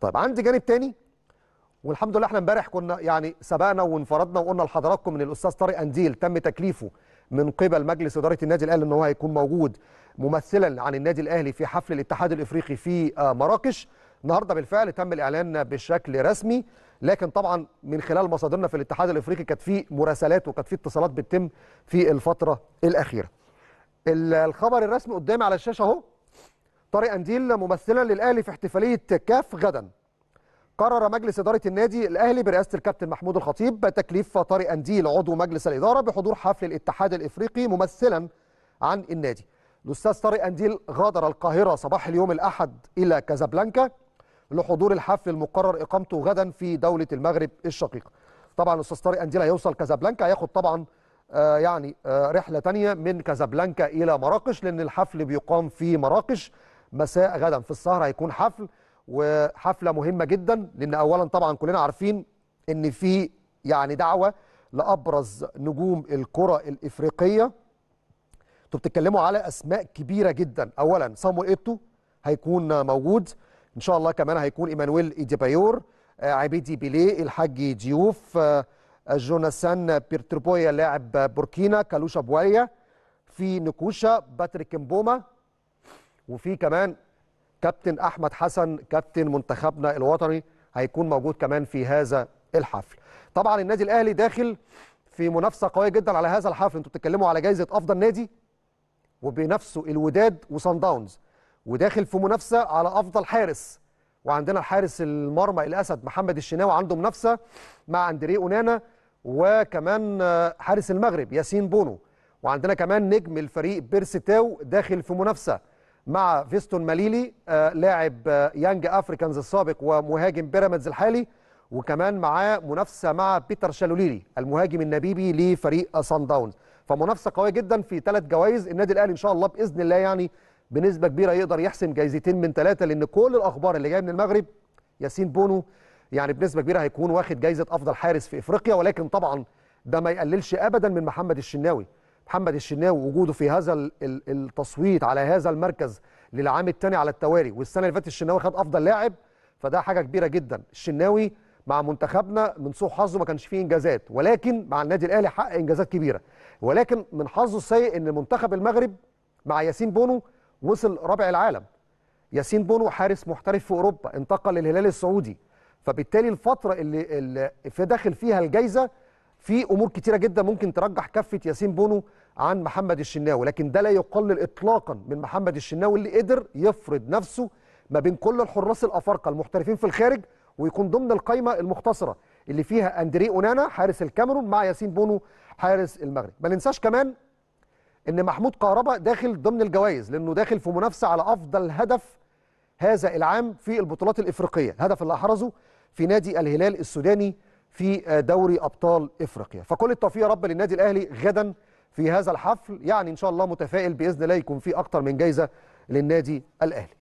طيب عندي جانب تاني والحمد لله احنا امبارح كنا يعني سبقنا وانفردنا وقلنا لحضراتكم ان الاستاذ طارق انديل تم تكليفه من قبل مجلس اداره النادي الاهلي ان هو هيكون موجود ممثلا عن النادي الاهلي في حفل الاتحاد الافريقي في آه، مراكش النهارده بالفعل تم الاعلان بشكل رسمي لكن طبعا من خلال مصادرنا في الاتحاد الافريقي كانت في مراسلات وكانت في اتصالات بتتم في الفتره الاخيره الخبر الرسمي قدامي على الشاشه اهو طارق انديل ممثلا للاهلي في احتفاليه كاف غدا قرر مجلس اداره النادي الاهلي برئاسه الكابتن محمود الخطيب تكليف طارق انديل عضو مجلس الاداره بحضور حفل الاتحاد الافريقي ممثلا عن النادي الاستاذ طارق انديل غادر القاهره صباح اليوم الاحد الى كازابلانكا لحضور الحفل المقرر اقامته غدا في دوله المغرب الشقيقه طبعا الاستاذ طارق انديل هيوصل كازابلانكا هياخد طبعا آه، يعني آه، رحله تانية من كازابلانكا الى مراكش لان الحفل بيقام في مراكش مساء غدا في السهر هيكون حفل وحفله مهمه جدا لان اولا طبعا كلنا عارفين ان في يعني دعوه لابرز نجوم الكره الافريقيه انتوا بتتكلموا على اسماء كبيره جدا اولا صامويل ايتو هيكون موجود ان شاء الله كمان هيكون ايمانويل ايديبايور آه، عبيدي بيليه الحاج ديوف آه، جوناثان بيرتربويا لاعب بوركينا كالوشا بواليا في نكوشا باتريك مبوما وفي كمان كابتن احمد حسن كابتن منتخبنا الوطني هيكون موجود كمان في هذا الحفل طبعا النادي الاهلي داخل في منافسه قويه جدا على هذا الحفل انتوا بتتكلموا على جائزه افضل نادي وبنفسه الوداد وصن داونز وداخل في منافسه على افضل حارس وعندنا الحارس المرمى الاسد محمد الشناوي عنده منافسه مع اندريه اونانا وكمان حارس المغرب ياسين بونو وعندنا كمان نجم الفريق بيرسي تاو داخل في منافسه مع فيستون ماليلي آه، لاعب يانج آه، افريكانز السابق ومهاجم بيراميدز الحالي وكمان معاه منافسه مع بيتر شالوليلي المهاجم النبيبي لفريق سان داونز فمنافسه قويه جدا في ثلاث جوائز النادي الاهلي ان شاء الله باذن الله يعني بنسبه كبيره يقدر يحسم جايزتين من ثلاثه لان كل الاخبار اللي جايه من المغرب ياسين بونو يعني بنسبه كبيره هيكون واخد جايزه افضل حارس في افريقيا ولكن طبعا ده ما يقللش ابدا من محمد الشناوي محمد الشناوي وجوده في هذا التصويت على هذا المركز للعام الثاني على التوالي والسنه اللي فاتت الشناوي خد افضل لاعب فده حاجه كبيره جدا الشناوي مع منتخبنا من سوء حظه ما كانش فيه انجازات ولكن مع النادي الاهلي حقق انجازات كبيره ولكن من حظه السيء ان منتخب المغرب مع ياسين بونو وصل رابع العالم ياسين بونو حارس محترف في اوروبا انتقل للهلال السعودي فبالتالي الفتره اللي, اللي في داخل فيها الجائزه في امور كتيره جدا ممكن ترجح كفه ياسين بونو عن محمد الشناوي لكن ده لا يقلل اطلاقا من محمد الشناوي اللي قدر يفرض نفسه ما بين كل الحراس الافارقه المحترفين في الخارج ويكون ضمن القائمه المختصره اللي فيها اندري اونانا حارس الكاميرون مع ياسين بونو حارس المغرب ما ننساش كمان ان محمود كهربا داخل ضمن الجوائز لانه داخل في منافسه على افضل هدف هذا العام في البطولات الافريقيه الهدف اللي احرزه في نادي الهلال السوداني في آه، دوري ابطال افريقيا فكل التوفيق يا رب للنادي الاهلي غدا في هذا الحفل يعني ان شاء الله متفائل باذن الله يكون في اكتر من جايزه للنادي الاهلي